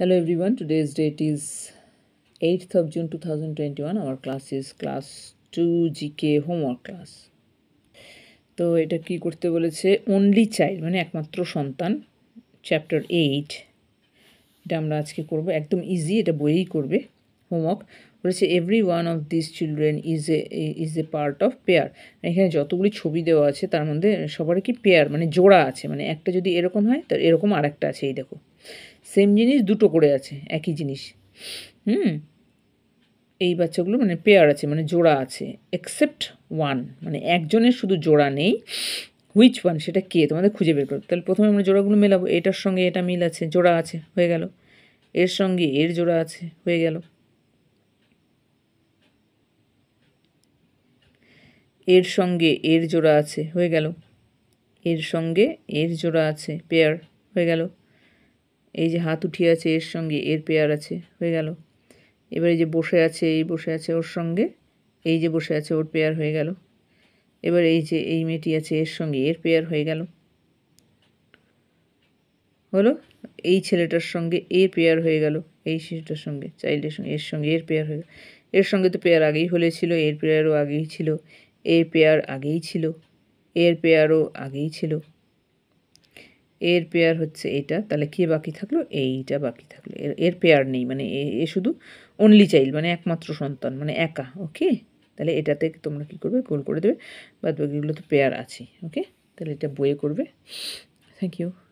hello hello everyone today's date two thousand twenty one 2021 class class class two G K homework class তো এটা কি করতে বলেছে only child মানে একমাত্র সন্তান চ্যাপ্টার এইট এটা আমরা আজকে করবো একদম ইজি এটা বইয়েই করবে হোমওয়ার্ক বলেছে every one of this children is a is a part of pair এখানে যতগুলি ছবি দেওয়া আছে তার মধ্যে সবারই কি পেয়ার মানে জোড়া আছে মানে একটা যদি এরকম হয় তার এরকম আরেকটা আছে এই দেখো সেম জিনিস দুটো করে আছে একই জিনিস হুম এই বাচ্চাগুলো মানে পেয়ার আছে মানে জোড়া আছে এক্সেপ্ট ওয়ান মানে একজনের শুধু জোড়া নেই হুইচ ওয়ান সেটা কে তোমাদের খুঁজে বের করো তাহলে প্রথমে আমরা জোড়াগুলো মেলাবো এটার সঙ্গে এটা মিল আছে জোড়া আছে হয়ে গেল এর সঙ্গে এর জোড়া আছে হয়ে গেল এর সঙ্গে এর জোড়া আছে হয়ে গেল এর সঙ্গে এর জোড়া আছে পেয়ার হয়ে গেল এই যে হাত উঠিয়ে আছে এর সঙ্গে এর পেয়ার আছে হয়ে গেল এবার এই যে বসে আছে এই বসে আছে ওর সঙ্গে এই যে বসে আছে ওর পেয়ার হয়ে গেল এবার এই যে এই মেয়েটি আছে এর সঙ্গে এর পেয়ার হয়ে গেল হলো এই ছেলেটার সঙ্গে এর পেয়ার হয়ে গেল এই শিশুটার সঙ্গে চাইল্ডের সঙ্গে এর সঙ্গে এর পেয়ার হয়ে গেল এর সঙ্গে তো পেয়ার আগেই হলে ছিল এর পেয়ারও আগেই ছিল এ পেয়ার আগেই ছিল এর পেয়ারও আগেই ছিল এর পেয়ার হচ্ছে এটা তাহলে কে বাকি থাকলো এইটা বাকি থাকলো এর এর পেয়ার নেই মানে এ শুধু অনলি চাইল্ড মানে একমাত্র সন্তান মানে একা ওকে তাহলে এটাতে তোমরা কি করবে গোল করে দেবে বাদ বাকিগুলো তো পেয়ার আছে ওকে তাহলে এটা বয়ে করবে থ্যাংক ইউ